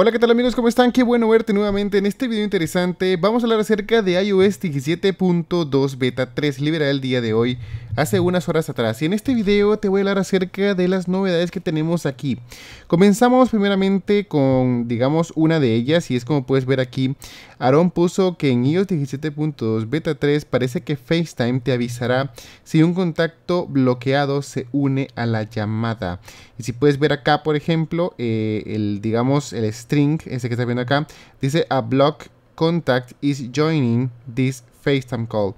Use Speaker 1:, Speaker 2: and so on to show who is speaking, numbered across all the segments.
Speaker 1: Hola, ¿qué tal amigos? ¿Cómo están? Qué bueno verte nuevamente en este video interesante. Vamos a hablar acerca de iOS 17.2 Beta 3, liberada el día de hoy, hace unas horas atrás. Y en este video te voy a hablar acerca de las novedades que tenemos aquí. Comenzamos primeramente con, digamos, una de ellas, y es como puedes ver aquí. Aaron puso que en iOS 17.2 Beta 3 parece que FaceTime te avisará si un contacto bloqueado se une a la llamada. Y si puedes ver acá, por ejemplo, eh, el, digamos, el string, ese que está viendo acá, dice a block contact is joining this FaceTime call.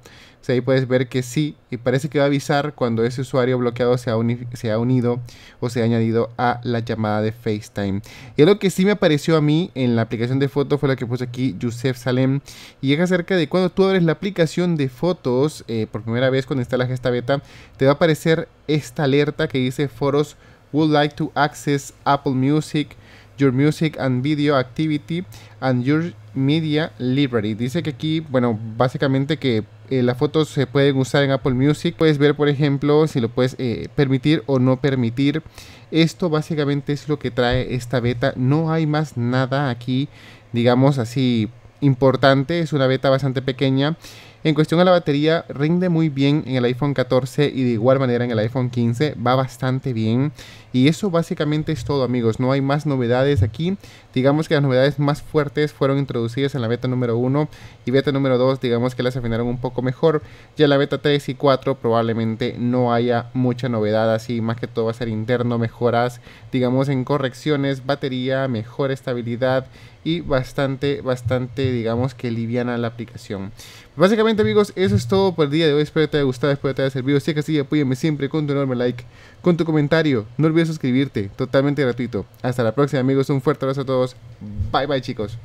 Speaker 1: ahí puedes ver que sí, y parece que va a avisar cuando ese usuario bloqueado se ha, se ha, unido o se ha añadido a la llamada de FaceTime. Y lo que sí me apareció a mí en la aplicación de fotos fue lo que puse aquí, Yusef Salem, y es acerca de cuando tú abres la aplicación de fotos eh, por primera vez cuando instalas esta beta, te va a aparecer esta alerta que dice foros would like to access Apple Music Your Music and Video Activity and Your Media Library. Dice que aquí, bueno, básicamente que eh, las fotos se pueden usar en Apple Music. Puedes ver, por ejemplo, si lo puedes eh, permitir o no permitir. Esto básicamente es lo que trae esta beta. No hay más nada aquí, digamos así, importante. Es una beta bastante pequeña en cuestión a la batería, rinde muy bien en el iPhone 14 y de igual manera en el iPhone 15, va bastante bien. Y eso básicamente es todo amigos, no hay más novedades aquí. Digamos que las novedades más fuertes fueron introducidas en la beta número 1 y beta número 2 digamos que las afinaron un poco mejor. Ya la beta 3 y 4 probablemente no haya mucha novedad así, más que todo va a ser interno, mejoras digamos en correcciones, batería, mejor estabilidad y bastante, bastante, digamos que liviana la aplicación. Básicamente amigos, eso es todo por el día de hoy. Espero que te haya gustado, espero que te haya servido. Si es que apóyame siempre con tu enorme like, con tu comentario. No olvides suscribirte, totalmente gratuito. Hasta la próxima amigos, un fuerte abrazo a todos. Bye bye chicos.